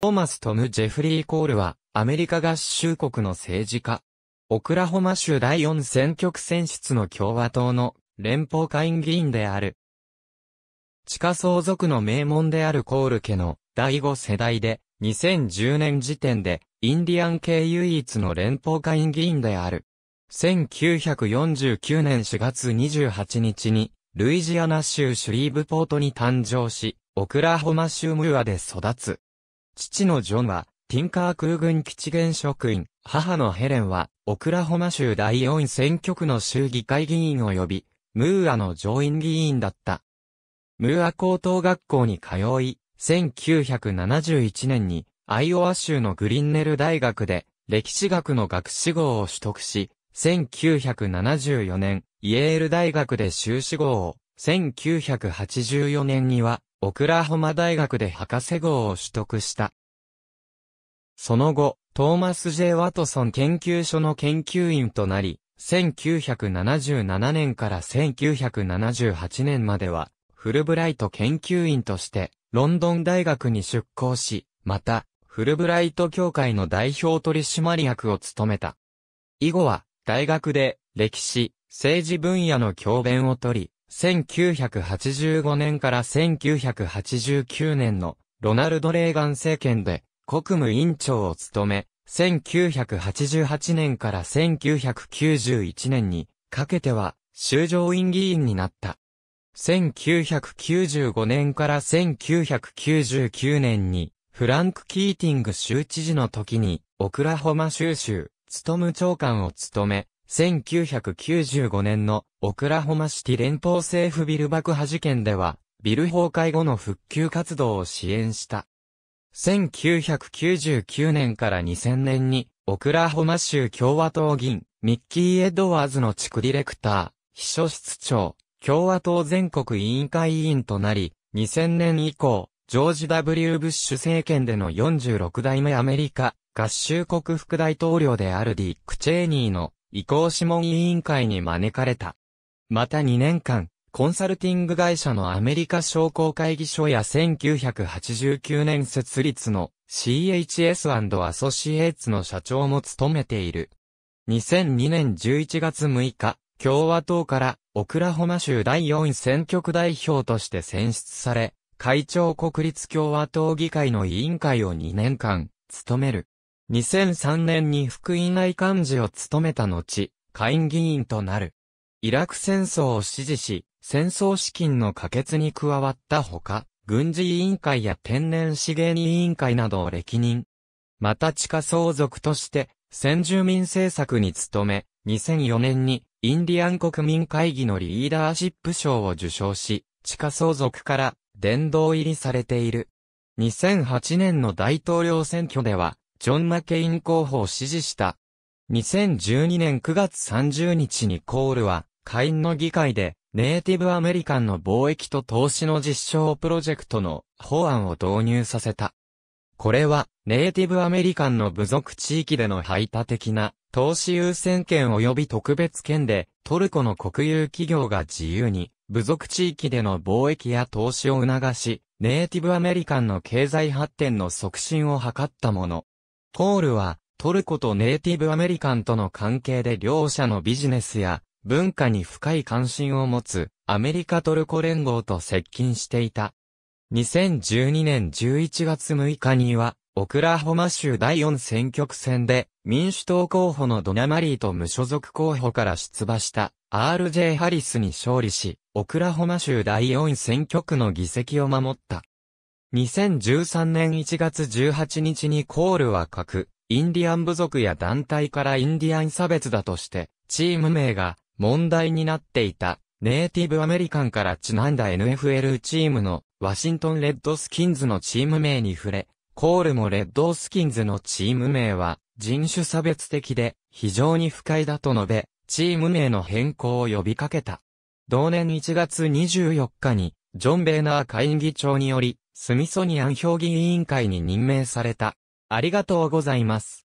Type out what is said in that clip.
トーマス・トム・ジェフリー・コールは、アメリカ合衆国の政治家。オクラホマ州第四選挙区選出の共和党の連邦下院議員である。地下相続の名門であるコール家の第五世代で、2010年時点で、インディアン系唯一の連邦下院議員である。1949年4月28日に、ルイジアナ州シュリーブポートに誕生し、オクラホマ州ムーアで育つ。父のジョンは、ティンカー空軍基地現職員、母のヘレンは、オクラホマ州第4選挙区の州議会議員及び、ムーアの上院議員だった。ムーア高等学校に通い、1971年に、アイオワ州のグリンネル大学で、歴史学の学士号を取得し、1974年、イエール大学で修士号を、1984年には、オクラホマ大学で博士号を取得した。その後、トーマス・ジェ J・ ワトソン研究所の研究員となり、1977年から1978年までは、フルブライト研究員として、ロンドン大学に出向し、また、フルブライト協会の代表取締役を務めた。以後は、大学で、歴史、政治分野の教鞭を取り、1985年から1989年の、ロナルド・レーガン政権で、国務委員長を務め、1988年から1991年にかけては衆上院議員になった。1995年から1999年にフランク・キーティング州知事の時にオクラホマ州州務務長官を務め、1995年のオクラホマシティ連邦政府ビル爆破事件ではビル崩壊後の復旧活動を支援した。1999年から2000年に、オクラホマ州共和党議員、ミッキー・エドワーズの地区ディレクター、秘書室長、共和党全国委員会委員となり、2000年以降、ジョージ・ W・ ブッシュ政権での46代目アメリカ、合衆国副大統領であるディック・チェーニーの移行諮問委員会に招かれた。また2年間、コンサルティング会社のアメリカ商工会議所や1989年設立の CHS& アソシエーツの社長も務めている。2002年11月6日、共和党からオクラホマ州第4選挙区代表として選出され、会長国立共和党議会の委員会を2年間、務める。2003年に副院内幹事を務めた後、下院議員となる。イラク戦争を支持し、戦争資金の可決に加わったほか、軍事委員会や天然資源委員会などを歴任。また地下相続として、先住民政策に努め、2004年にインディアン国民会議のリーダーシップ賞を受賞し、地下相続から殿堂入りされている。2008年の大統領選挙では、ジョン・マケイン候補を支持した。2012年9月30日にコールは、下院の議会で、ネイティブアメリカンの貿易と投資の実証プロジェクトの法案を導入させた。これは、ネイティブアメリカンの部族地域での排他的な投資優先権及び特別権で、トルコの国有企業が自由に、部族地域での貿易や投資を促し、ネイティブアメリカンの経済発展の促進を図ったもの。ホールは、トルコとネイティブアメリカンとの関係で両者のビジネスや文化に深い関心を持つアメリカトルコ連合と接近していた。2012年11月6日には、オクラホマ州第4選挙区選で、民主党候補のドナマリーと無所属候補から出馬した RJ ハリスに勝利し、オクラホマ州第4選挙区の議席を守った。2013年1月18日にコールはく。インディアン部族や団体からインディアン差別だとして、チーム名が問題になっていた、ネイティブアメリカンからちなんだ NFL チームのワシントンレッドスキンズのチーム名に触れ、コールもレッドスキンズのチーム名は人種差別的で非常に不快だと述べ、チーム名の変更を呼びかけた。同年1月24日に、ジョン・ベーナー会議長により、スミソニアン評議委員会に任命された。ありがとうございます。